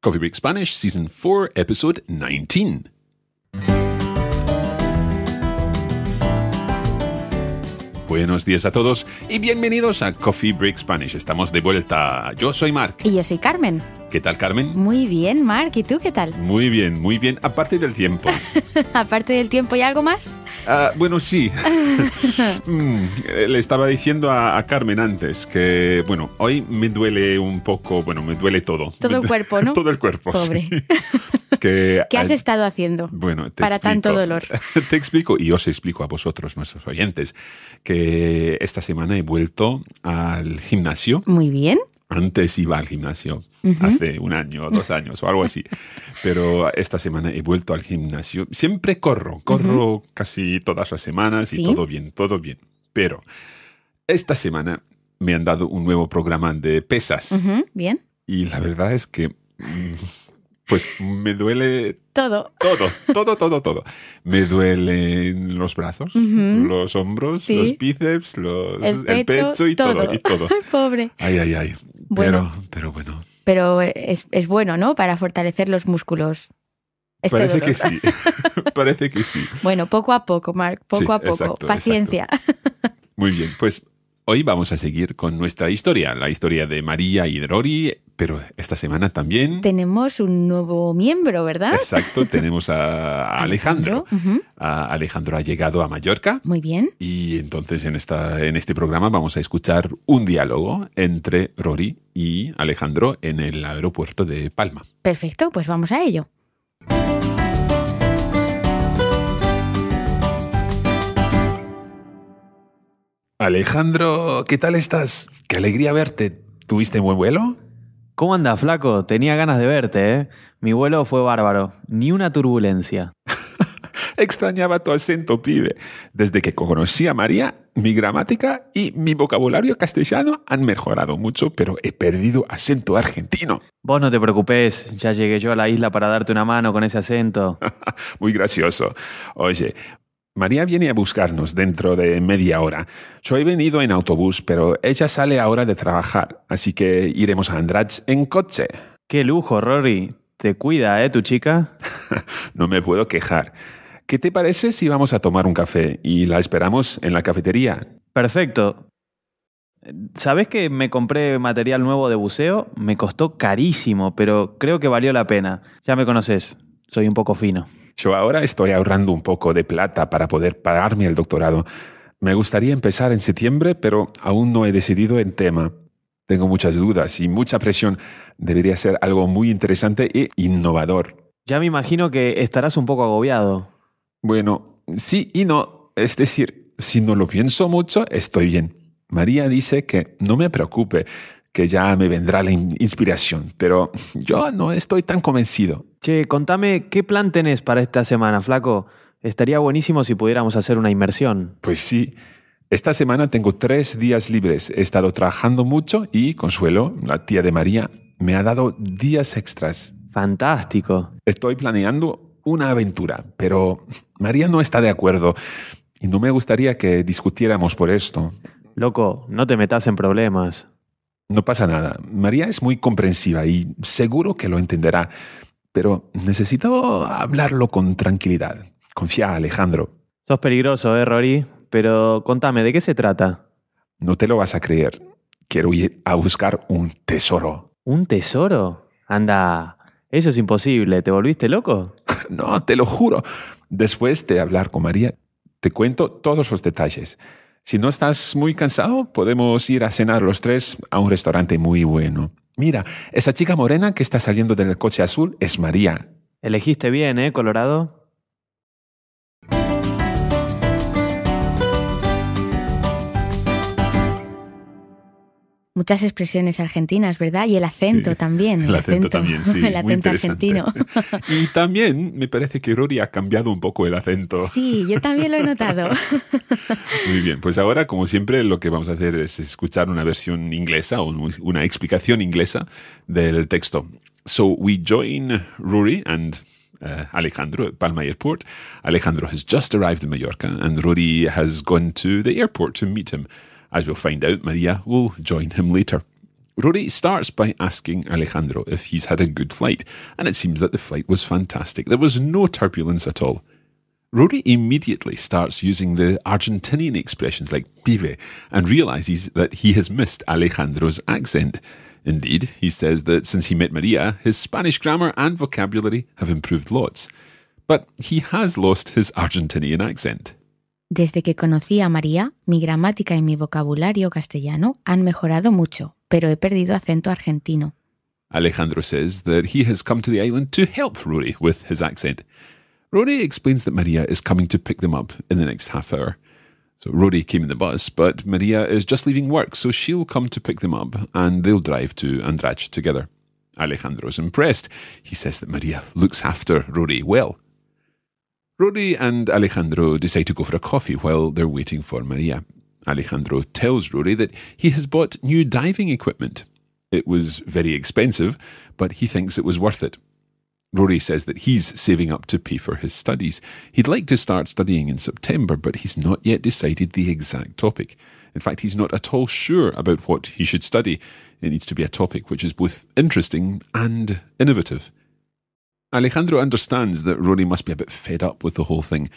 Coffee Break Spanish, Season 4, Episode 19. Buenos días a todos y bienvenidos a Coffee Break Spanish. Estamos de vuelta. Yo soy Mark. Y yo soy Carmen. ¿Qué tal, Carmen? Muy bien, Mark. ¿Y tú qué tal? Muy bien, muy bien. Aparte del tiempo. Aparte del tiempo, ¿y algo más? Ah, bueno, sí. Mm, eh, le estaba diciendo a, Carmen antes que, bueno, hoy me duele un poco, bueno, me duele todo. Todo el cuerpo, ¿no? todo el cuerpo. Pobre. ¿Qué has estado haciendo bueno, para tanto dolor? Te explico, y os explico a vosotros, nuestros oyentes, que esta semana he vuelto al gimnasio. Muy bien antes iba al gimnasio, hace un año o dos años o algo así, pero esta semana he vuelto al gimnasio. Siempre corro, corro casi todas las semanas y todo bien, todo bien. Pero esta semana me han dado un nuevo programa de pesas. Bien. Y la verdad es que... Pues me duele todo. Todo, todo, todo, todo. Me duelen los brazos, los hombros, los bíceps, los, el, pecho, y todo. todo y todo. Pobre. Ay, ay, ay. Bueno, pero, pero bueno. Pero es, bueno, ¿no? Para fortalecer los músculos. Parece que sí. Parece que sí. Bueno, poco a poco, Mark, poco a poco. Paciencia. Muy bien, pues Hoy vamos a seguir con nuestra historia, la historia de María y Rory, pero esta semana también... Tenemos un nuevo miembro, ¿verdad? Exacto, tenemos a Alejandro. Alejandro, ha llegado a Mallorca. Muy bien. Y entonces en, esta, en este programa vamos a escuchar un diálogo entre Rory y Alejandro en el aeropuerto de Palma. Perfecto, pues vamos a ello. Alejandro, ¿qué tal estás? Qué alegría verte. ¿Tuviste buen vuelo? ¿Cómo anda, flaco? Tenía ganas de verte, ¿eh? Mi vuelo fue bárbaro. Ni una turbulencia. Extrañaba tu acento, pibe. Desde que conocí a María, mi gramática y mi vocabulario castellano han mejorado mucho, pero he perdido acento argentino. Vos no te preocupes, ya llegué yo a la isla para darte una mano con ese acento. Muy gracioso. Oye, María viene a buscarnos dentro de media hora. Yo he venido en autobús, pero ella sale ahora de trabajar, así que iremos a Andrach en coche. ¡Qué lujo, Rory! Te cuida, ¿eh, tu chica? no me puedo quejar. ¿Qué te parece si vamos a tomar un café y la esperamos en la cafetería? Perfecto. ¿Sabes que me compré material nuevo de buceo? Me costó carísimo, pero creo que valió la pena. Ya me conoces, soy un poco fino. Yo ahora estoy ahorrando un poco de plata para poder pagarme el doctorado. Me gustaría empezar en septiembre, pero aún no he decidido el tema. Tengo muchas dudas y mucha presión. Debería ser algo muy interesante e innovador. Ya me imagino que estarás un poco agobiado. Bueno, sí y no. Es decir, si no lo pienso mucho, estoy bien. María dice que no me preocupe, que ya me vendrá la inspiración, pero yo no estoy tan convencido. Che, contame qué plan tenés para esta semana, flaco. Estaría buenísimo si pudiéramos hacer una inmersión. Pues sí. Esta semana tengo tres días libres. He estado trabajando mucho y Consuelo, la tía de María, me ha dado días extras. Fantástico. Estoy planeando una aventura, pero María no está de acuerdo y no me gustaría que discutiéramos por esto. Loco, no te metas en problemas. No pasa nada. María es muy comprensiva y seguro que lo entenderá, pero necesito hablarlo con tranquilidad. Confía, Alejandro. Sos peligroso, ¿eh, Rory? Pero contame, ¿de qué se trata? No te lo vas a creer. Quiero ir a buscar un tesoro. ¿Un tesoro? Anda, eso es imposible. ¿Te volviste loco? no, te lo juro. Después de hablar con María, te cuento todos los detalles. Si no estás muy cansado, podemos ir a cenar los tres a un restaurante muy bueno. Mira, esa chica morena que está saliendo del coche azul es María. Elegiste bien, ¿eh, Colorado? muchas expresiones argentinas, ¿verdad? Y el acento también. El, acento, también, sí. El acento argentino. Y también me parece que Rory ha cambiado un poco el acento. Sí, yo también lo he notado. Muy bien, pues ahora, como siempre, lo que vamos a hacer es escuchar una versión inglesa o una explicación inglesa del texto. So we join Rory and eh, Alejandro at Palma Airport. Alejandro has just arrived in Mallorca and Rory has gone to the airport to meet him. As we'll find out, Maria will join him later. Rory starts by asking Alejandro if he's had a good flight, and it seems that the flight was fantastic. There was no turbulence at all. Rory immediately starts using the Argentinian expressions like pibe and realizes that he has missed Alejandro's accent. Indeed, he says that since he met Maria, his Spanish grammar and vocabulary have improved lots. But he has lost his Argentinian accent. Desde que conocí a María, mi gramática y mi vocabulario castellano han mejorado mucho, pero he perdido acento argentino. Alejandro says that he has come to the island to help Rory with his accent. Rory explains that Maria is coming to pick them up in the next half hour. So Rory came in the bus, but Maria is just leaving work, so she'll come to pick them up and they'll drive to Andrach together. Alejandro's impressed. He says that Maria looks after Rory well. Rory and Alejandro decide to go for a coffee while they're waiting for Maria. Alejandro tells Rory that he has bought new diving equipment. It was very expensive, but he thinks it was worth it. Rory says that he's saving up to pay for his studies. He'd like to start studying in September, but he's not yet decided the exact topic. In fact, he's not at all sure about what he should study. It needs to be a topic which is both interesting and innovative. Alejandro understands that Rory must be a bit fed up with the whole thing,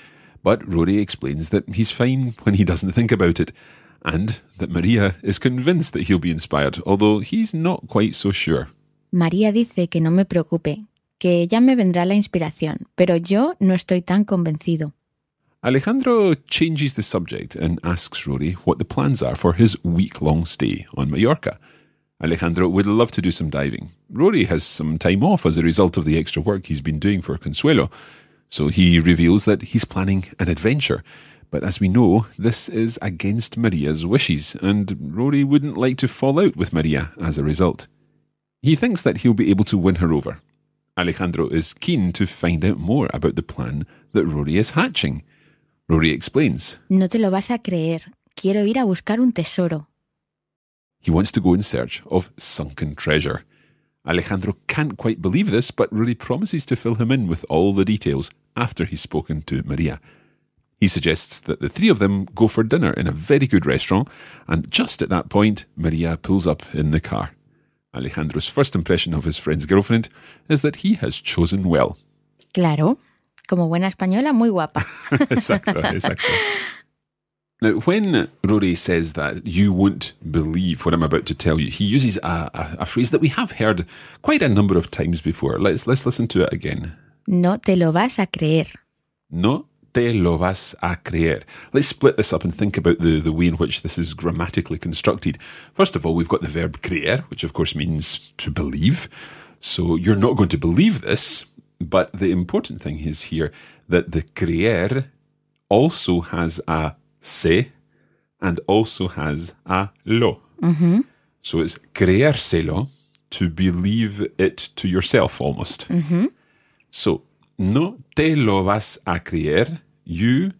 but Rory explains that he's fine when he doesn't think about it, and that Maria is convinced that he'll be inspired, although he's not quite so sure. María dice que no me preocupe, que ya me vendrá la inspiración, pero yo no estoy tan convencido. Alejandro changes the subject and asks Rory what the plans are for his week long stay on Mallorca. Alejandro would love to do some diving. Rory has some time off as a result of the extra work he's been doing for Consuelo, so he reveals that he's planning an adventure. But as we know, this is against Maria's wishes, and Rory wouldn't like to fall out with Maria as a result. He thinks that he'll be able to win her over. Alejandro is keen to find out more about the plan that Rory is hatching. Rory explains. No te lo vas a creer. Quiero ir a buscar un tesoro. He wants to go in search of sunken treasure. Alejandro can't quite believe this, but Rudy promises to fill him in with all the details after he's spoken to Maria. He suggests that the three of them go for dinner in a very good restaurant, and just at that point, Maria pulls up in the car. Alejandro's first impression of his friend's girlfriend is that he has chosen well. Claro, como buena española, muy guapa. exacto, exacto. Now, when Rory says that you won't believe what I'm about to tell you, he uses a, a, a, phrase that we have heard quite a number of times before. Let's let's listen to it again. No te lo vas a creer. No te lo vas a creer. Let's split this up and think about the, the way in which this is grammatically constructed. First of all, we've got the verb creer, which of course means to believe. So you're not going to believe this, but the important thing is here that the creer also has a se, and also has a lo. Mm-hmm. So it's creérselo, to believe it to yourself almost. Mm-hmm. So, no te lo vas a creer. You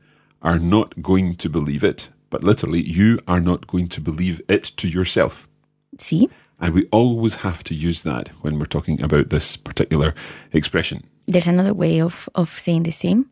are not going to believe it, but literally, you are not going to believe it to yourself. See? And we always have to use that when we're talking about this particular expression. There's another way of, of saying the same.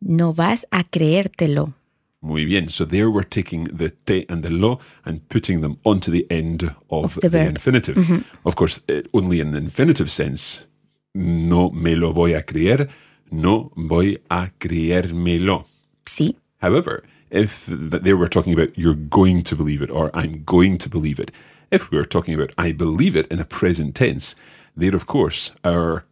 No vas a creértelo. Muy bien. So there we're taking the te and the lo and putting them onto the end of, of the, the infinitive. Mm -hmm. Of course, eh, only in the infinitive sense. No me lo voy a creer. No voy a creérmelo. Sí. However, if there we're talking about you're going to believe it or I'm going to believe it, if we were talking about I believe it in a present tense, there, of course, our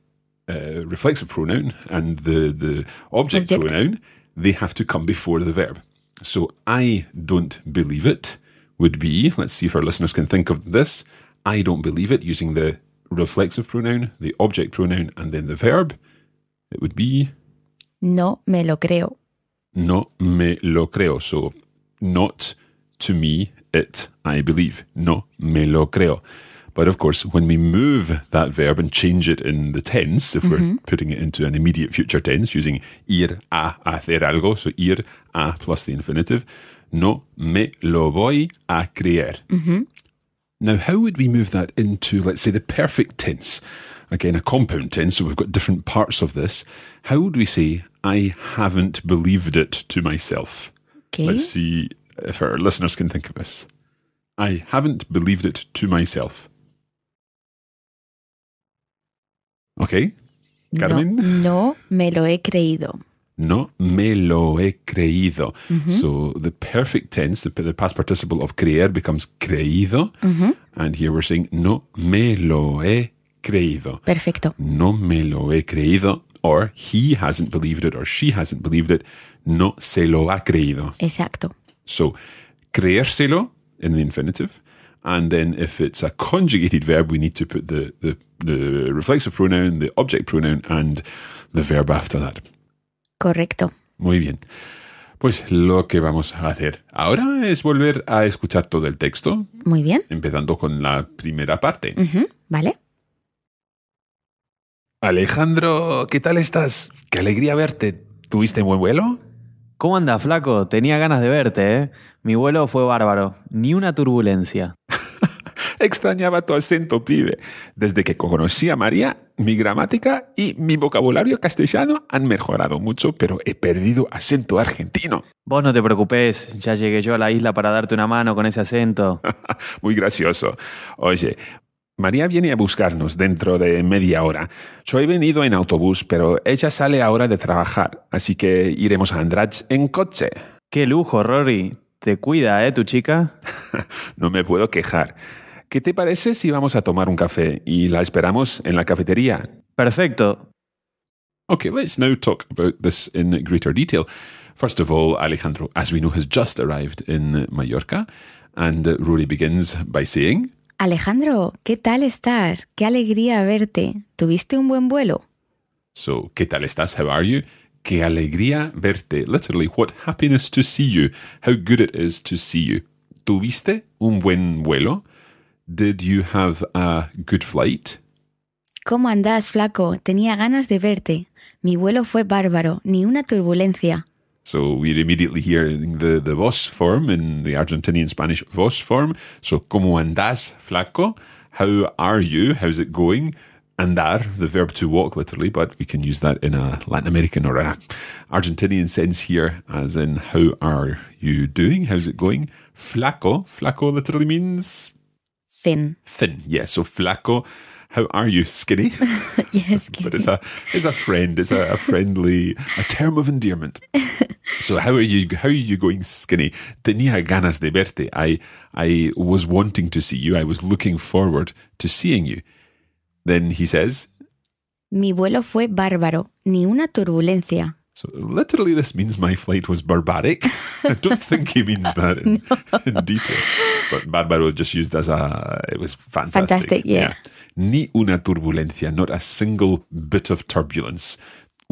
uh, eh, reflexive pronoun and the, the object, object pronoun, they have to come before the verb. So I don't believe it would be, let's see if our listeners can think of this, I don't believe it using the reflexive pronoun, the object pronoun, and then the verb. It would be No me lo creo. No me lo creo. So not to me, it, I believe. No me lo creo. But of course, when we move that verb and change it in the tense, if mm-hmm. we're putting it into an immediate future tense using ir a hacer algo, so ir a plus the infinitive, no me lo voy a creer. Mm-hmm. Now, how would we move that into, let's say, the perfect tense? Again, a compound tense, so we've got different parts of this. How would we say, I haven't believed it to myself? Okay. Let's see if our listeners can think of this. I haven't believed it to myself. ¿Ok? Carmen. No, no me lo he creído. No me lo he creído. Mm -hmm. So the perfect tense, the, the, past participle of creer becomes creído. Mm -hmm. And here we're saying no me lo he creído. Perfecto. No me lo he creído. Or he hasn't believed it or she hasn't believed it. No se lo ha creído. Exacto. So creérselo in the infinitive And then if it's a conjugated verb, we need to put the, the, reflexive pronoun, the object pronoun, and the verb after that. Correcto. Muy bien. Pues lo que vamos a hacer ahora es volver a escuchar todo el texto. Muy bien. Empezando con la primera parte. Vale. Alejandro, ¿qué tal estás? Qué alegría verte. ¿Tuviste buen vuelo? ¿Cómo anda, flaco? Tenía ganas de verte, ¿eh? Mi vuelo fue bárbaro. Ni una turbulencia. Extrañaba tu acento, pibe. Desde que conocí a María, mi gramática y mi vocabulario castellano han mejorado mucho, pero he perdido acento argentino. Vos no te preocupes, ya llegué yo a la isla para darte una mano con ese acento. Muy gracioso. Oye, María viene a buscarnos dentro de media hora. Yo he venido en autobús, pero ella sale ahora de trabajar, así que iremos a Andrach en coche. Qué lujo, Rory. Te cuida, ¿eh, tu chica? no me puedo quejar. ¿Qué te parece si vamos a tomar un café y la esperamos en la cafetería? Perfecto. Okay, let's now talk about this in greater detail. First of all, Alejandro, as we know, has just arrived in Mallorca, and Rory begins by saying, Alejandro, ¿qué tal estás? Qué alegría verte. ¿Tuviste un buen vuelo? So, ¿qué tal estás? How are you? Qué alegría verte. Literally, what happiness to see you. How good it is to see you. ¿Tuviste un buen vuelo? Did you have a good flight? ¿Cómo andás, flaco? Tenía ganas de verte. Mi vuelo fue bárbaro, ni una turbulencia. So we're immediately hearing the, the vos form in the Argentinian Spanish vos form. So, ¿cómo andás, flaco? How are you? How's it going? andar, the verb to walk literally, but we can use that in a Latin American or an Argentinian sense here, as in how are you doing? How's it going? Flaco, flaco literally means thin. Thin, yeah. So flaco. How are you, skinny? yes, skinny. but it's a it's a friend. It's a, a friendly a term of endearment. so how are you? How are you going, skinny? Tenía ganas de verte. I I was wanting to see you. I was looking forward to seeing you. Then he says, Mi vuelo fue bárbaro, ni una turbulencia. So literally, this means my flight was barbaric. I don't think he means that in, in, detail, but barbaro just used as a. It was fantastic. Fantastic, yeah. yeah. Ni una turbulencia, not a single bit of turbulence.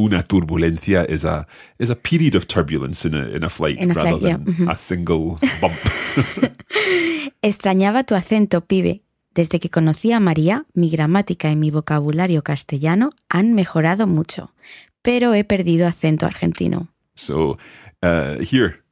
Una turbulencia is a is a period of turbulence in a in a flight in rather flight, than yeah. mm -hmm. a single bump. Extrañaba tu acento, pibe. Desde que conocí a María, mi gramática y mi vocabulario castellano han mejorado mucho, pero he perdido acento argentino. So, uh, here,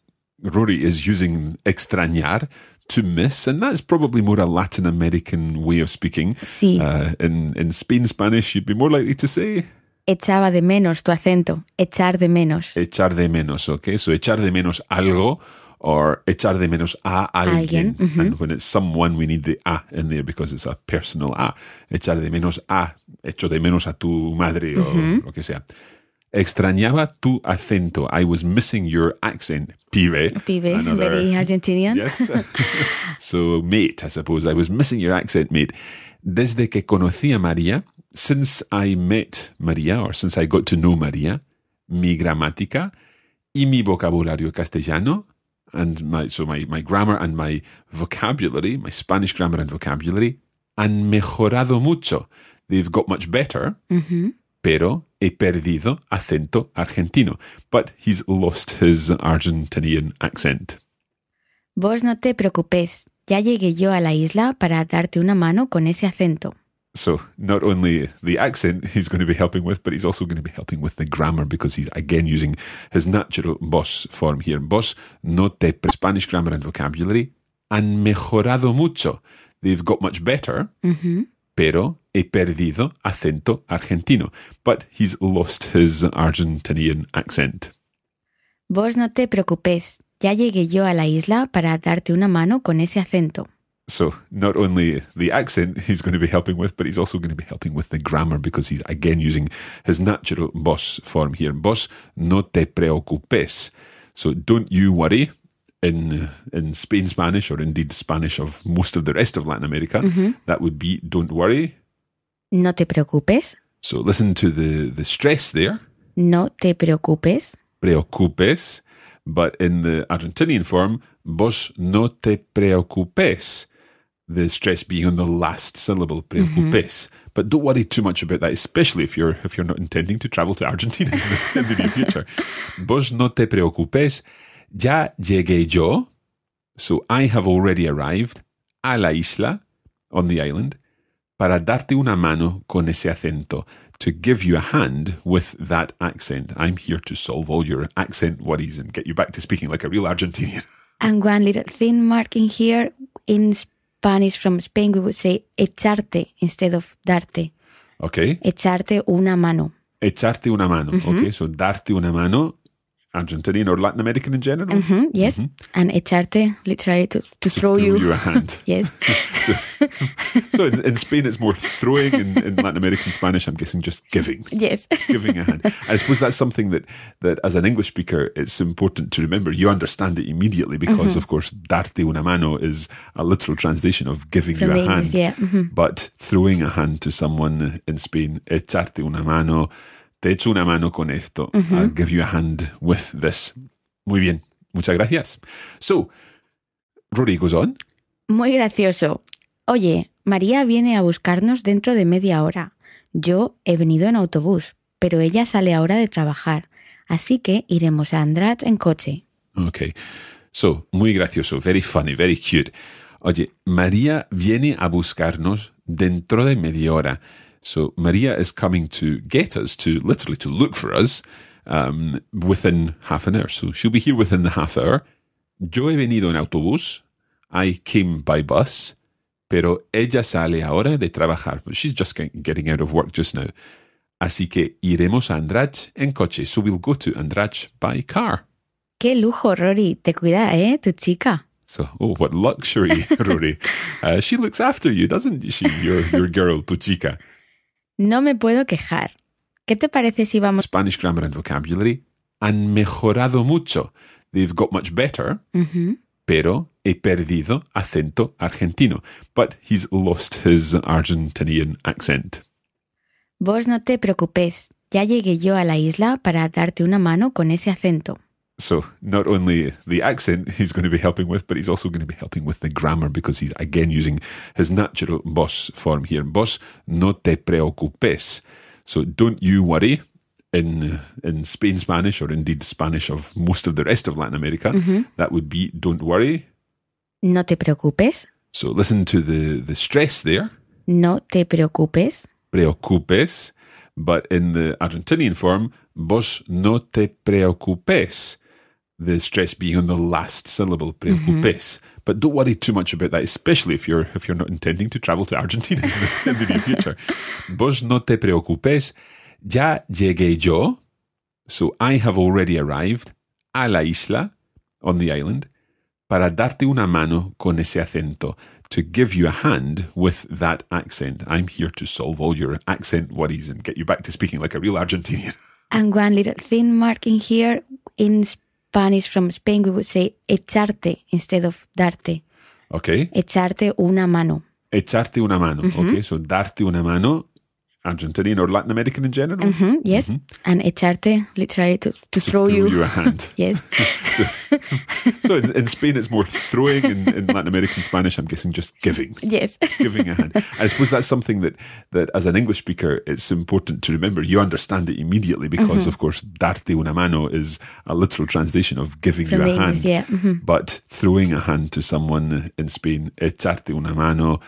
Rory is using extrañar to miss, and that's probably more a Latin American way of speaking. Sí. Uh, in, in Spain Spanish, you'd be more likely to say. Echaba de menos tu acento. Echar de menos. Echar de menos, okay? So, echar de menos algo or echar de menos a alguien. And when it's someone, we need the a in there because it's a personal a. Echar de menos a, echo de menos a tu madre o lo que sea. Extrañaba tu acento. I was missing your accent, pibe. Pibe, Another, very Argentinian. Yes. so, mate, I suppose. I was missing your accent, mate. Desde que conocí a María, since I met María, or since I got to know María, mi gramática y mi vocabulario castellano, and my, so my, my grammar and my vocabulary, my Spanish grammar and vocabulary, han mejorado mucho. They've got much better, mm -hmm. pero he perdido acento argentino, but he's lost his Argentinian accent. Vos no te preocupes, ya llegué yo a la isla para darte una mano con ese acento. So, not only the accent he's going to be helping with, but he's also going to be helping with the grammar because he's again using his natural vos form here. Vos no te Spanish grammar and vocabulary han mejorado mucho. They've got much better. Mm -hmm pero he perdido acento argentino. But he's lost his Argentinian accent. Vos no te preocupes, ya llegué yo a la isla para darte una mano con ese acento. So, not only the accent he's going to be helping with, but he's also going to be helping with the grammar because he's again using his natural vos form here. Vos no te preocupes. So, don't you worry, in uh, in Spain Spanish or indeed Spanish of most of the rest of Latin America, mm -hmm. that would be "Don't worry." No te preocupes. So listen to the the stress there. No te preocupes. Preocupes, but in the Argentinian form, vos no te preocupes. The stress being on the last syllable, mm-hmm. preocupes. Mm -hmm. But don't worry too much about that, especially if you're if you're not intending to travel to Argentina in the, in the near future. Vos no te preocupes ya llegué yo, so I have already arrived, a la isla, on the island, para darte una mano con ese acento, to give you a hand with that accent. I'm here to solve all your accent worries and get you back to speaking like a real Argentinian. and one little thing marking here, in Spanish from Spain, we would say echarte instead of darte. Okay. Echarte una mano. Echarte una mano. Mm -hmm. Okay, so darte una mano Argentinian or Latin American in general? Mm-hmm, yes. Mm-hmm. And echarte, literally, to, to, throw, you. a hand. yes. so, in, in, Spain, it's more throwing. In, in, Latin American Spanish, I'm guessing just giving. Yes. giving a hand. I suppose that's something that, that, as an English speaker, it's important to remember. You understand it immediately because, mm-hmm. of course, darte una mano is a literal translation of giving From you a English, hand. Yeah. Mm-hmm. But throwing a hand to someone in Spain, echarte una mano, Te echo una mano con esto. I'll give you a hand with this. Muy bien. Muchas gracias. So, Rory goes on. Muy gracioso. Oye, María viene a buscarnos dentro de media hora. Yo he venido en autobús, pero ella sale ahora de trabajar. Así que iremos a Andrat en coche. Ok. So, muy gracioso. Very funny, very cute. Oye, María viene a buscarnos dentro de media hora. So Maria is coming to get us, to literally to look for us um, within half an hour. So she'll be here within the half hour. Yo he venido en autobús. I came by bus. Pero ella sale ahora de trabajar. But she's just getting out of work just now. Así que iremos a Andrach en coche. So we'll go to Andrach by car. Qué lujo, Rory. Te cuida, eh, tu chica. So, oh, what luxury, Rory. Uh, she looks after you, doesn't she, your, your girl, tu chica? No me puedo quejar. ¿Qué te parece si vamos... Spanish grammar and vocabulary han mejorado mucho. They've got much better. Pero he perdido acento argentino. But he's lost his Argentinian accent. Vos no te preocupes. Ya llegué yo a la isla para darte una mano con ese acento. So not only the accent he's going to be helping with, but he's also going to be helping with the grammar because he's again using his natural boss form here. Boss, no te preocupes. So don't you worry. In in Spain Spanish or indeed Spanish of most of the rest of Latin America, mm -hmm. that would be don't worry. No te preocupes. So listen to the the stress there. No te preocupes. Preocupes, but in the Argentinian form, vos no te preocupes the stress being on the last syllable, Preocupes. Mm-hmm. But don't worry too much about that, especially if you're if you're not intending to travel to Argentina in the, near future. Vos no te preocupes, ya llegué yo. So I have already arrived a la isla, on the island, para darte una mano con ese acento, to give you a hand with that accent. I'm here to solve all your accent worries and get you back to speaking like a real Argentinian. And one little thing, Mark, in here, in Spanish from Spain, we would say echarte instead of darte. Okay. Echarte una mano. Echarte una mano. Ok, Okay, so darte una mano Argentinian or Latin American in general? Mm-hmm, yes. Mm-hmm. And echarte, literally, to, to, to throw, throw, you. a hand. yes. so, so in, in, Spain, it's more throwing. In, in, Latin American Spanish, I'm guessing just giving. Yes. giving a hand. I suppose that's something that, that, as an English speaker, it's important to remember. You understand it immediately because, mm-hmm. of course, darte una mano is a literal translation of giving From you a English, hand. Yeah. Mm-hmm. But throwing a hand to someone in Spain, echarte una mano,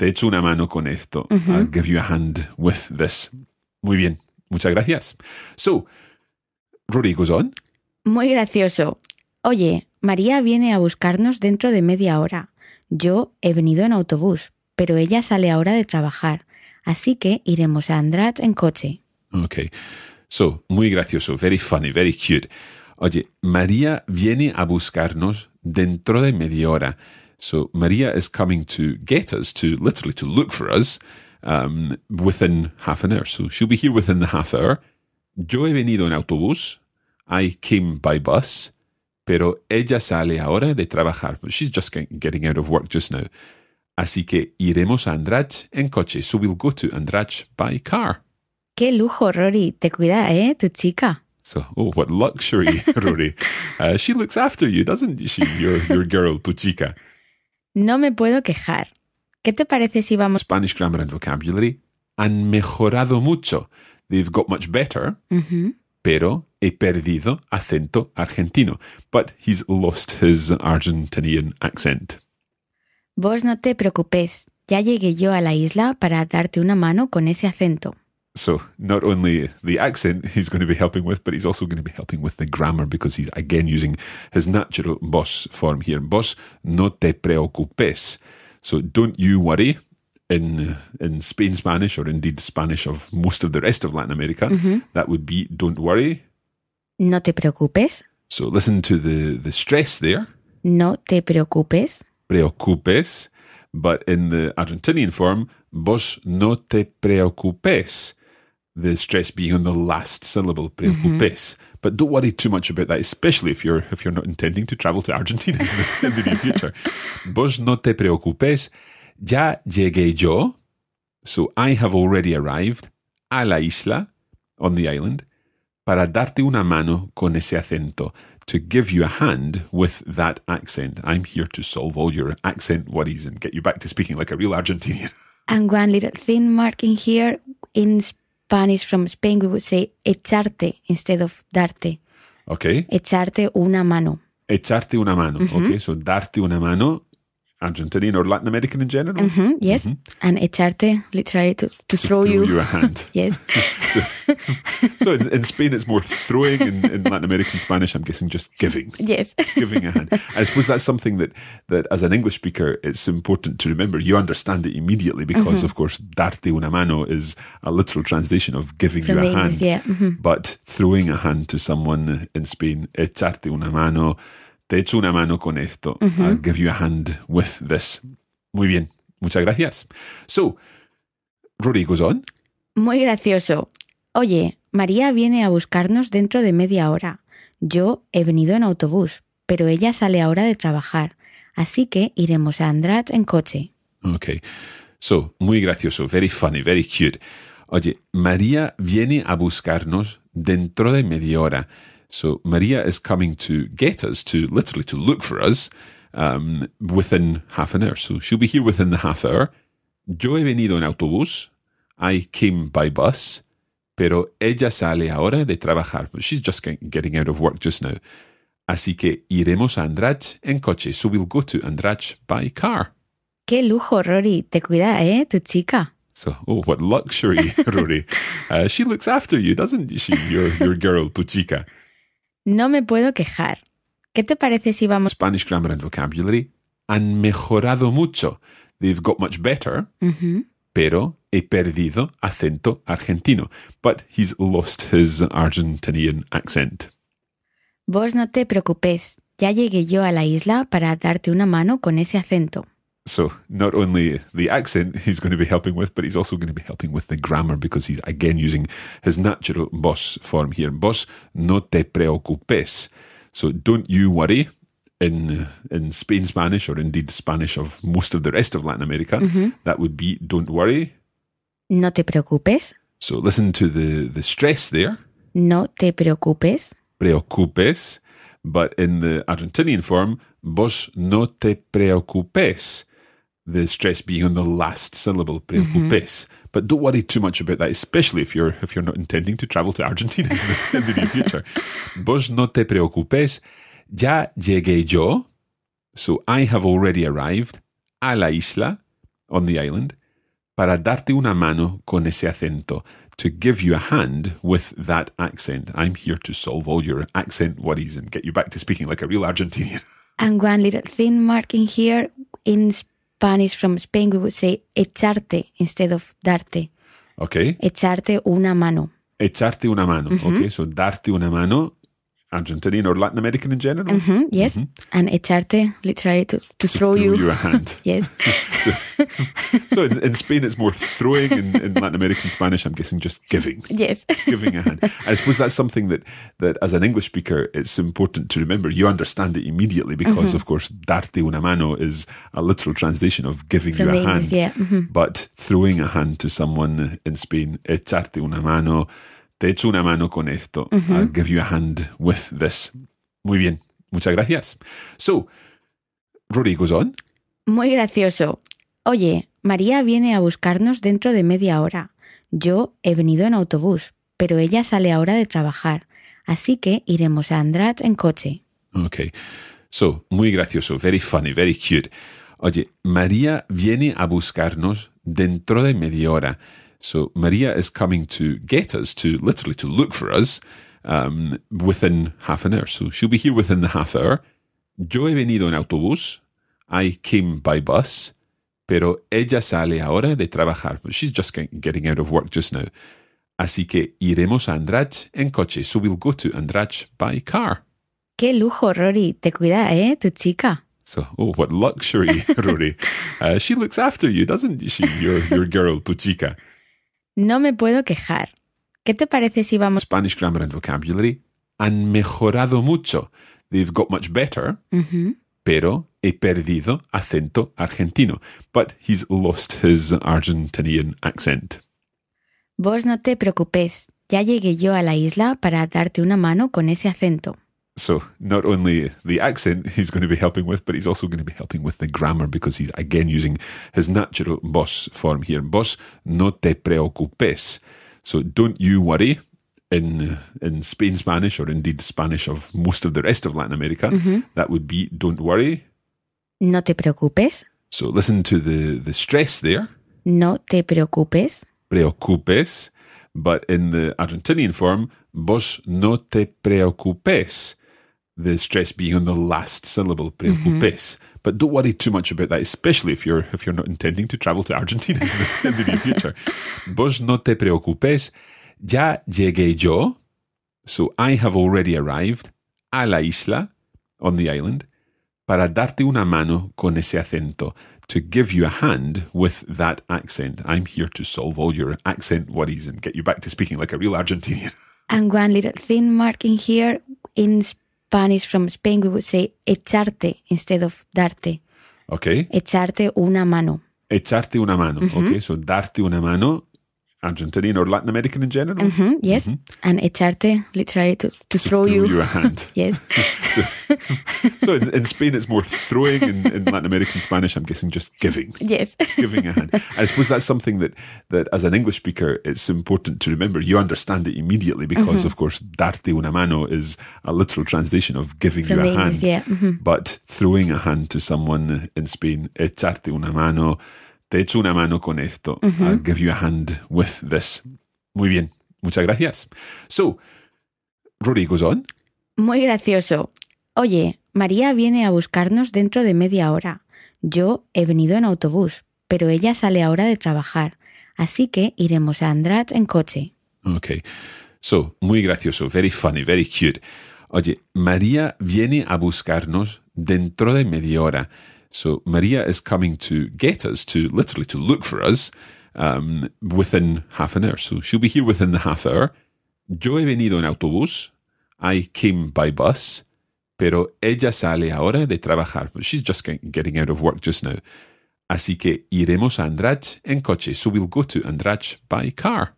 Te echo una mano con esto. I'll give you a hand with this. Muy bien. Muchas gracias. So, Rory goes on. Muy gracioso. Oye, María viene a buscarnos dentro de media hora. Yo he venido en autobús, pero ella sale ahora de trabajar. Así que iremos a Andrade en coche. Ok. So, muy gracioso, very funny, very cute. Oye, María viene a buscarnos dentro de media hora. So Maria is coming to get us, to literally to look for us um, within half an hour. So she'll be here within the half hour. Yo he venido en autobús. I came by bus. Pero ella sale ahora de trabajar. But she's just getting out of work just now. Así que iremos a Andrach en coche. So we'll go to Andrach by car. Qué lujo, Rory. Te cuida, eh, tu chica. So, oh, what luxury, Rory. Uh, she looks after you, doesn't she, your, your girl, tu chica? No me puedo quejar. ¿Qué te parece si vamos? Spanish grammar and vocabulary han mejorado mucho. They've got much better. Pero he perdido acento argentino. But he's lost his Argentinian accent. Vos no te preocupes. Ya llegué yo a la isla para darte una mano con ese acento. So not only the accent he's going to be helping with, but he's also going to be helping with the grammar because he's again using his natural boss form here. Boss, no te preocupes. So don't you worry. In in Spain Spanish or indeed Spanish of most of the rest of Latin America, mm -hmm. that would be don't worry. No te preocupes. So listen to the the stress there. No te preocupes. Preocupes, but in the Argentinian form, vos no te preocupes the stress being on the last syllable, Preocupe. mm mm-hmm. -hmm. But don't worry too much about that, especially if you're if you're not intending to travel to Argentina in the, near future. Vos no te preocupes, ya llegué yo. So I have already arrived a la isla, on the island, para darte una mano con ese acento, to give you a hand with that accent. I'm here to solve all your accent worries and get you back to speaking like a real Argentinian. And one little thing marking here in Spanish from Spain, we would say echarte instead of darte. Okay. Echarte una mano. Echarte una mano. Ok, Okay. So darte una mano Argentinian or Latin American in general? Mm-hmm, yes. Mm-hmm. And echarte, literally, to, to, to throw, throw, you. you a hand. yes. so, so in, in, Spain, it's more throwing. In, in, Latin American Spanish, I'm guessing just giving. Yes. giving a hand. I suppose that's something that, that, as an English speaker, it's important to remember. You understand it immediately because, mm-hmm. of course, darte una mano is a literal translation of giving From you a hand. yeah. Mm-hmm. But throwing a hand to someone in Spain, echarte una mano, Te echo una mano con esto. I'll give you a hand with this. Muy bien. Muchas gracias. So, Rory goes on. Muy gracioso. Oye, María viene a buscarnos dentro de media hora. Yo he venido en autobús, pero ella sale ahora de trabajar. Así que iremos a Andrade en coche. Ok. So, muy gracioso. Very funny, very cute. Oye, María viene a buscarnos dentro de media hora. So Maria is coming to get us, to literally to look for us um, within half an hour. So she'll be here within the half hour. Yo he venido en autobús. I came by bus. Pero ella sale ahora de trabajar. She's just getting out of work just now. Así que iremos a Andrach en coche. So we'll go to Andrach by car. Qué lujo, Rory. Te cuida, eh, tu chica. So, oh, what luxury, Rory. uh, she looks after you, doesn't she, your, your girl, tu chica? No me puedo quejar. ¿Qué te parece si vamos... Spanish grammar and vocabulary han mejorado mucho. They've got much better. Pero he perdido acento argentino. But he's lost his Argentinian accent. Vos no te preocupes. Ya llegué yo a la isla para darte una mano con ese acento. So not only the accent he's going to be helping with, but he's also going to be helping with the grammar because he's again using his natural boss form here. Boss, no te preocupes. So don't you worry. In in Spain Spanish or indeed Spanish of most of the rest of Latin America, mm -hmm. that would be don't worry. No te preocupes. So listen to the the stress there. No te preocupes. Preocupes, but in the Argentinian form, vos no te preocupes the stress being on the last syllable, mm-hmm. Pres mm But don't worry too much about that, especially if you're if you're not intending to travel to Argentina in the, in the near future. Vos no te preocupes, ya llegué yo. So I have already arrived a la isla, on the island, para darte una mano con ese acento, to give you a hand with that accent. I'm here to solve all your accent worries and get you back to speaking like a real Argentinian. And one little thin mark in here in Spanish from Spain, we would say echarte instead of darte. Okay. Echarte una mano. Echarte una mano. ok Okay, so darte una mano Argentinian or Latin American in general? Mm-hmm, yes. Mm-hmm. And echarte, literally, to, to, throw, throw, you. you a hand. yes. so, in, in, Spain, it's more throwing. In, in, Latin American Spanish, I'm guessing just giving. Yes. giving a hand. I suppose that's something that, that, as an English speaker, it's important to remember. You understand it immediately because, mm-hmm. of course, darte una mano is a literal translation of giving From you a hand. yeah. Mm-hmm. But throwing a hand to someone in Spain, echarte una mano, Te echo una mano con esto. I'll give you a hand with this. Muy bien. Muchas gracias. So, Rory goes on. Muy gracioso. Oye, María viene a buscarnos dentro de media hora. Yo he venido en autobús, pero ella sale ahora de trabajar. Así que iremos a Andrade en coche. Ok. So, muy gracioso. Very funny, very cute. Oye, María viene a buscarnos dentro de media hora. So Maria is coming to get us, to literally to look for us um, within half an hour. So she'll be here within the half hour. Yo he venido en autobús. I came by bus. Pero ella sale ahora de trabajar. But she's just getting out of work just now. Así que iremos a Andrach en coche. So we'll go to Andrach by car. Qué lujo, Rory. Te cuida, eh, tu chica. So, oh, what luxury, Rory. uh, she looks after you, doesn't she, your, your girl, tu chica? No me puedo quejar. ¿Qué te parece si vamos... Spanish grammar and vocabulary han mejorado mucho. They've got much better. Pero he perdido acento argentino. But he's lost his Argentinian accent. Vos no te preocupes. Ya llegué yo a la isla para darte una mano con ese acento. So not only the accent he's going to be helping with, but he's also going to be helping with the grammar because he's again using his natural boss form here. Boss, no te preocupes. So don't you worry in in Spain Spanish or indeed Spanish of most of the rest of Latin America. Mm -hmm. That would be don't worry. No te preocupes. So listen to the the stress there. No te preocupes. Preocupes. But in the Argentinian form, vos no te preocupes the stress being on the last syllable, preocupes. Mm-hmm. But don't worry too much about that, especially if you're if you're not intending to travel to Argentina in the near future. Vos no te preocupes. Ya llegué yo. So I have already arrived a la isla, on the island, para darte una mano con ese acento, to give you a hand with that accent. I'm here to solve all your accent worries and get you back to speaking like a real Argentinian. And one little thin Mark, in here, in Spanish from Spain, we would say echarte instead of darte. Okay. Echarte una mano. Echarte una mano. Okay. So, darte una mano Argentinian or Latin American in general? Mm-hmm, yes. Mm-hmm. And echarte, literally, to, to, to throw, throw, you. a hand. yes. so, so in, in, Spain, it's more throwing. In, in, Latin American Spanish, I'm guessing just giving. Yes. giving a hand. I suppose that's something that, that, as an English speaker, it's important to remember. You understand it immediately because, mm-hmm. of course, darte una mano is a literal translation of giving From you a English, hand. yeah. Mm-hmm. But throwing a hand to someone in Spain, echarte una mano, Te echo una mano con esto. I'll give you a hand with this. Muy bien. Muchas gracias. So, Rory goes on. Muy gracioso. Oye, María viene a buscarnos dentro de media hora. Yo he venido en autobús, pero ella sale ahora de trabajar. Así que iremos a Andrade en coche. Ok. So, muy gracioso. Very funny, very cute. Oye, María viene a buscarnos dentro de media hora. So Maria is coming to get us, to literally to look for us um, within half an hour. So she'll be here within the half hour. Yo he venido en autobús. I came by bus. Pero ella sale ahora de trabajar. She's just getting out of work just now. Así que iremos a Andrach en coche. So we'll go to Andrach by car.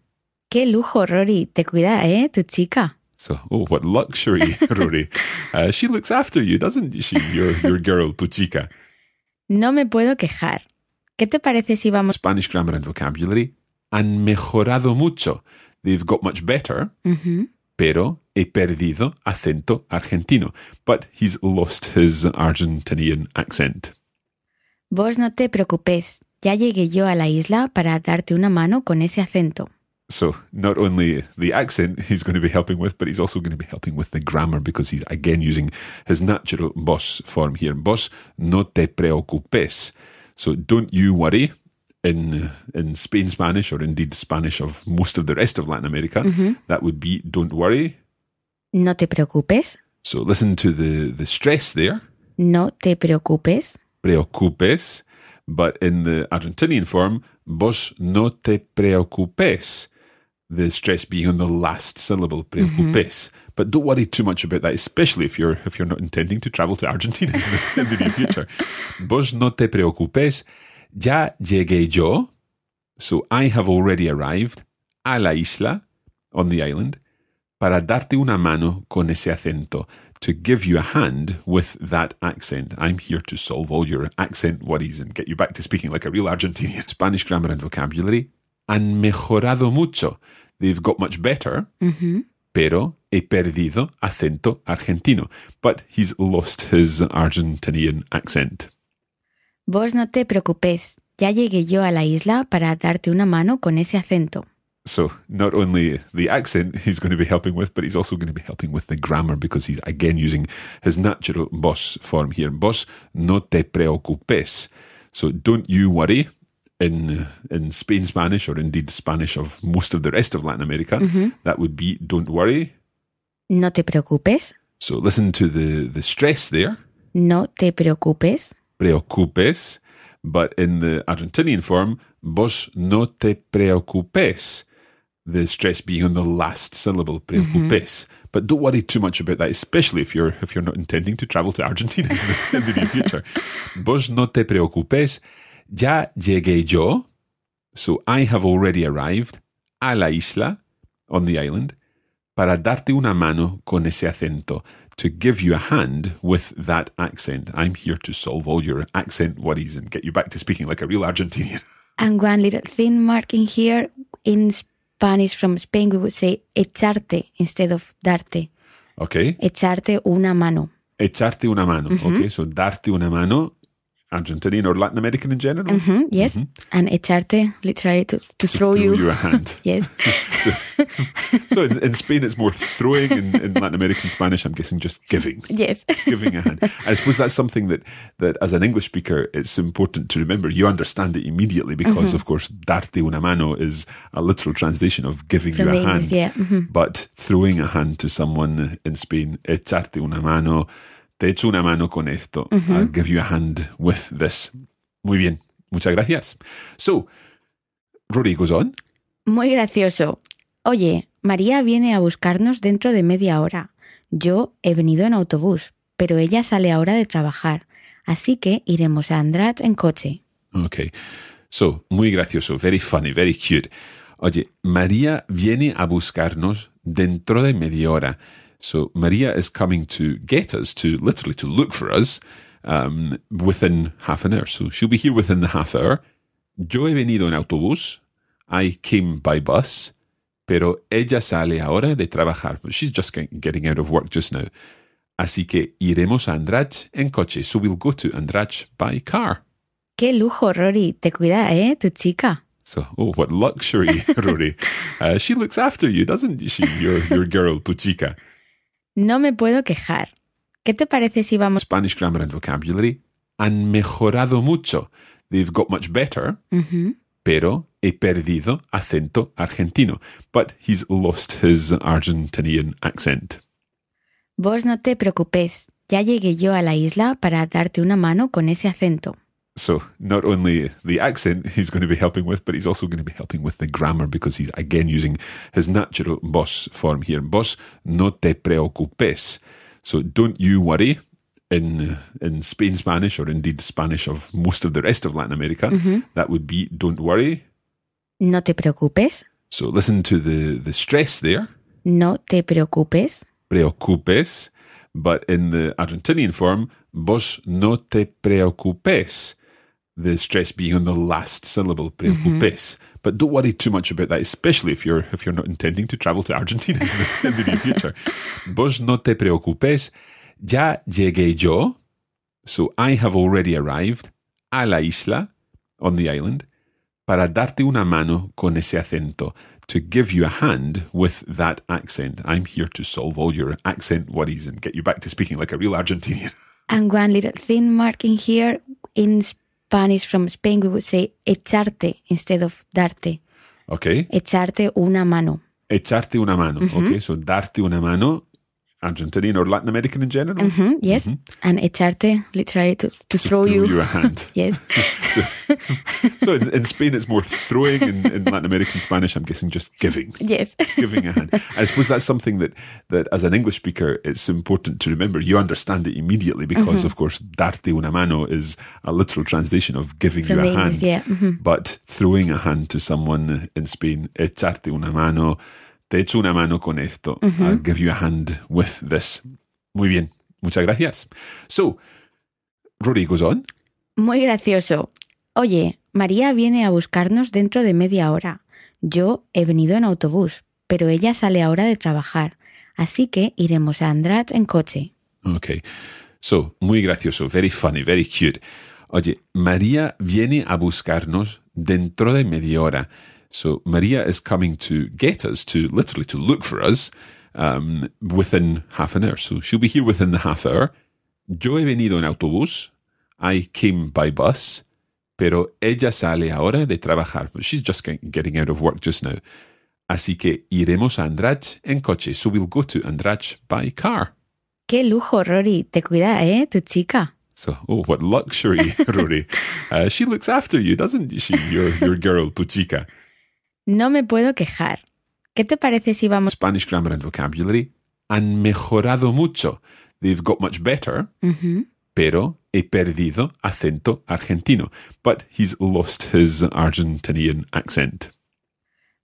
Qué lujo, Rory. Te cuida, eh, tu chica. So, oh, what luxury, Rory. uh, she looks after you, doesn't she, your, your girl, tu chica? No me puedo quejar. ¿Qué te parece si vamos... Spanish grammar and vocabulary han mejorado mucho. They've got much better. Pero he perdido acento argentino. But he's lost his Argentinian accent. Vos no te preocupes. Ya llegué yo a la isla para darte una mano con ese acento. So not only the accent he's going to be helping with, but he's also going to be helping with the grammar because he's again using his natural boss form here. Boss, no te preocupes. So don't you worry in in Spain Spanish or indeed Spanish of most of the rest of Latin America. Mm -hmm. That would be don't worry. No te preocupes. So listen to the the stress there. No te preocupes. Preocupes. But in the Argentinian form, vos no te preocupes the stress being on the last syllable, Branco mm -hmm. But don't worry too much about that, especially if you're if you're not intending to travel to Argentina in the, in the near future. Vos no te preocupes, ya llegué yo. So I have already arrived a la isla, on the island, para darte una mano con ese acento, to give you a hand with that accent. I'm here to solve all your accent worries and get you back to speaking like a real Argentinian Spanish grammar and vocabulary han mejorado mucho. They've got much better, mm -hmm. pero he perdido acento argentino. But he's lost his Argentinian accent. Vos no te preocupes, ya llegué yo a la isla para darte una mano con ese acento. So, not only the accent he's going to be helping with, but he's also going to be helping with the grammar because he's again using his natural vos form here. Vos no te preocupes. So, don't you worry in uh, in Spain Spanish or indeed Spanish of most of the rest of Latin America, mm -hmm. that would be "Don't worry." No te preocupes. So listen to the the stress there. No te preocupes. Preocupes, but in the Argentinian form, vos no te preocupes. The stress being on the last syllable, mm-hmm. preocupes. Mm -hmm. But don't worry too much about that, especially if you're if you're not intending to travel to Argentina in the, in the near future. Vos no te preocupes ya llegué yo, so I have already arrived, a la isla, on the island, para darte una mano con ese acento, to give you a hand with that accent. I'm here to solve all your accent worries and get you back to speaking like a real Argentinian. And one little thing marking here in Spanish from Spain, we would say echarte instead of darte. Okay. Echarte una mano. Echarte una mano. Mm -hmm. Okay, so darte una mano Argentinian or Latin American in general. Mm-hmm, yes, mm-hmm. and echarte, literally to, to, to throw, throw, you. a hand. yes. so, in, in, Spain, it's more throwing. In, in, Latin American Spanish, I'm guessing just giving. Yes. giving a hand. I suppose that's something that, that as an English speaker, it's important to remember. You understand it immediately because, mm-hmm. of course, darte una mano is a literal translation of giving From you a English, hand. yeah. Mm-hmm. But throwing a hand to someone in Spain, echarte una mano Te echo una mano con esto. I'll give you a hand with this. Muy bien. Muchas gracias. So, Rory goes on. Muy gracioso. Oye, María viene a buscarnos dentro de media hora. Yo he venido en autobús, pero ella sale ahora de trabajar. Así que iremos a Andrat en coche. Ok. So, muy gracioso, very funny, very cute. Oye, María viene a buscarnos dentro de media hora. So Maria is coming to get us, to literally to look for us um, within half an hour. So she'll be here within the half hour. Yo he venido en autobús. I came by bus. Pero ella sale ahora de trabajar. But she's just getting out of work just now. Así que iremos a Andrach en coche. So we'll go to Andrach by car. Qué lujo, Rory. Te cuida, eh, tu chica. So, oh, what luxury, Rory. uh, she looks after you, doesn't she, your, your girl, tu chica? No me puedo quejar. ¿Qué te parece si vamos? Spanish grammar and vocabulary han mejorado mucho. They've got much better. Pero he perdido acento argentino. But he's lost his Argentinian accent. Vos no te preocupes. Ya llegué yo a la isla para darte una mano con ese acento. So not only the accent he's going to be helping with, but he's also going to be helping with the grammar because he's again using his natural boss form here. Boss, no te preocupes. So don't you worry in in Spain Spanish or indeed Spanish of most of the rest of Latin America. Mm -hmm. That would be don't worry. No te preocupes. So listen to the the stress there. No te preocupes. Preocupes. But in the Argentinian form, vos no te preocupes the stress being on the last syllable, Preocupe. Mm -hmm. But don't worry too much about that, especially if you're if you're not intending to travel to Argentina in the, near future. Vos no te preocupes, ya llegué yo. So I have already arrived a la isla, on the island, para darte una mano con ese acento, to give you a hand with that accent. I'm here to solve all your accent worries and get you back to speaking like a real Argentinian. And one little thing marking here in Spanish from Spain, we would say echarte instead of darte. Okay. Echarte una mano. Echarte una mano. Ok, Okay. So darte una mano Argentinian or Latin American in general? Mm-hmm, yes. Mm-hmm. And echarte, literally, to, to, to throw, throw, you. you a hand. yes. so, in, in, Spain, it's more throwing. In, in, Latin American Spanish, I'm guessing just giving. Yes. giving a hand. I suppose that's something that, that, as an English speaker, it's important to remember. You understand it immediately because, mm-hmm. of course, darte una mano is a literal translation of giving From you a English, hand. Yeah. Mm-hmm. But throwing a hand to someone in Spain, echarte una mano, Te echo una mano con esto. I'll give you a hand with this. Muy bien. Muchas gracias. So, Rory goes on. Muy gracioso. Oye, María viene a buscarnos dentro de media hora. Yo he venido en autobús, pero ella sale ahora de trabajar. Así que iremos a Andrat en coche. Ok. So, muy gracioso, very funny, very cute. Oye, María viene a buscarnos dentro de media hora. So Maria is coming to get us, to literally to look for us um, within half an hour. So she'll be here within the half hour. Yo he venido en autobús. I came by bus. Pero ella sale ahora de trabajar. She's just getting out of work just now. Así que iremos a Andrach en coche. So we'll go to Andrach by car. Qué lujo, Rory. Te cuida, eh, tu chica. So, oh, what luxury, Rory. Uh, she looks after you, doesn't she, your, your girl, tu chica? No me puedo quejar. ¿Qué te parece si vamos? Spanish grammar and vocabulary han mejorado mucho. They've got much better. Pero he perdido acento argentino. But he's lost his Argentinian accent.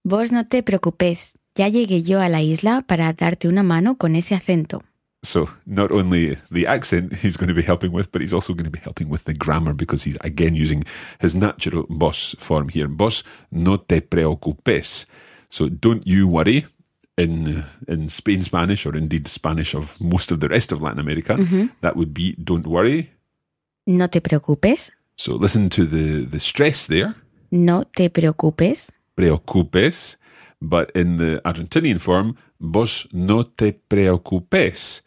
Vos no te preocupes. Ya llegué yo a la isla para darte una mano con ese acento. So not only the accent he's going to be helping with, but he's also going to be helping with the grammar because he's again using his natural boss form here. Boss, no te preocupes. So don't you worry. In in Spain Spanish or indeed Spanish of most of the rest of Latin America, mm -hmm. that would be don't worry. No te preocupes. So listen to the the stress there. No te preocupes. Preocupes, but in the Argentinian form, vos no te preocupes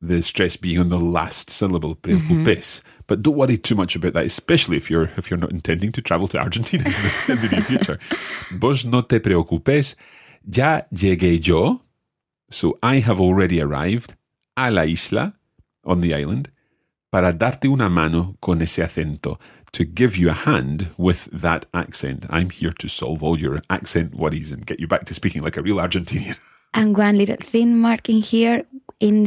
the stress being on the last syllable, Preocupe. mm -hmm. But don't worry too much about that, especially if you're if you're not intending to travel to Argentina in the, near future. Vos no te preocupes, ya llegué yo. So I have already arrived a la isla, on the island, para darte una mano con ese acento, to give you a hand with that accent. I'm here to solve all your accent worries and get you back to speaking like a real Argentinian. And one little thing, Mark, in here, in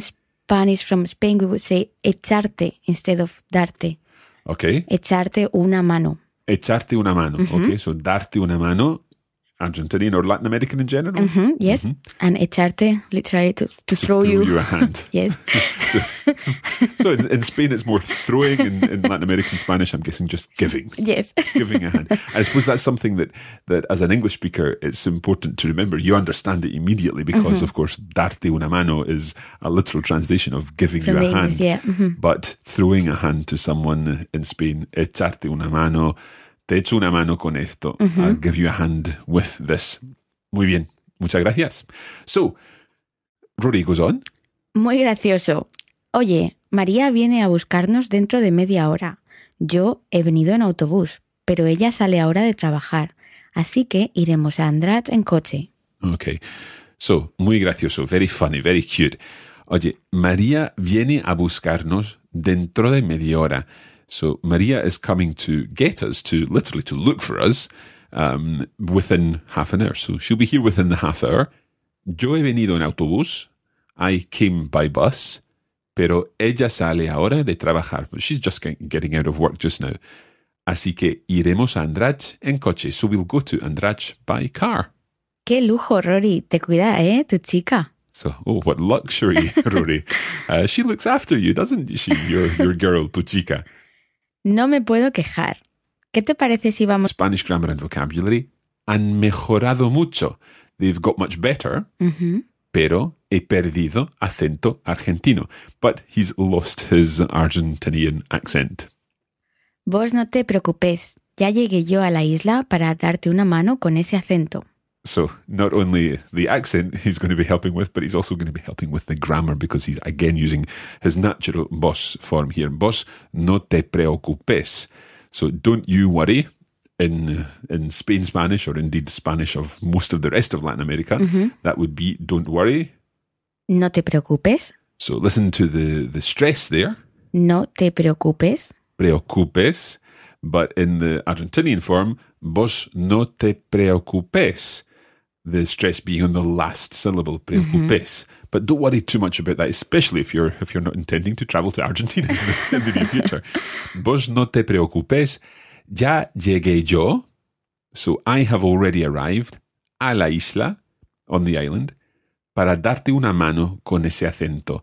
Spanish from Spain, we would say echarte instead of darte. Okay. Echarte una mano. Echarte una mano. Ok, Okay, so darte una mano Argentinian or Latin American in general? Mm-hmm, yes. Mm-hmm. And echarte, literally, to, to, to throw, throw, you. you a hand. yes. so, so in, in, Spain, it's more throwing. In, in, Latin American Spanish, I'm guessing just giving. Yes. giving a hand. I suppose that's something that, that, as an English speaker, it's important to remember. You understand it immediately because, mm-hmm. of course, darte una mano is a literal translation of giving From you a hand. yeah. Mm-hmm. But throwing a hand to someone in Spain, echarte una mano, Te echo una mano con esto. I'll give you a hand with this. Muy bien. Muchas gracias. So, Rory goes on. Muy gracioso. Oye, María viene a buscarnos dentro de media hora. Yo he venido en autobús, pero ella sale ahora de trabajar. Así que iremos a Andrade en coche. Ok. So, muy gracioso. Very funny, very cute. Oye, María viene a buscarnos dentro de media hora. So Maria is coming to get us, to literally to look for us um, within half an hour. So she'll be here within the half hour. Yo he venido en autobús. I came by bus. Pero ella sale ahora de trabajar. She's just getting out of work just now. Así que iremos a Andrach en coche. So we'll go to Andrach by car. Qué lujo, Rory. Te cuida, eh, tu chica. So, oh, what luxury, Rory. uh, she looks after you, doesn't she, your, your girl, tu chica? No me puedo quejar. ¿Qué te parece si vamos... Spanish grammar and vocabulary han mejorado mucho. They've got much better. Pero he perdido acento argentino. But he's lost his Argentinian accent. Vos no te preocupes. Ya llegué yo a la isla para darte una mano con ese acento. So not only the accent he's going to be helping with, but he's also going to be helping with the grammar because he's again using his natural boss form here. Boss, no te preocupes. So don't you worry. In in Spain Spanish or indeed Spanish of most of the rest of Latin America, mm -hmm. that would be don't worry. No te preocupes. So listen to the the stress there. No te preocupes. Preocupes, but in the Argentinian form, vos no te preocupes the stress being on the last syllable, Braille mm -hmm. But don't worry too much about that, especially if you're if you're not intending to travel to Argentina in the, in the near future. Vos no te preocupes, ya llegué yo. So I have already arrived a la isla, on the island, para darte una mano con ese acento.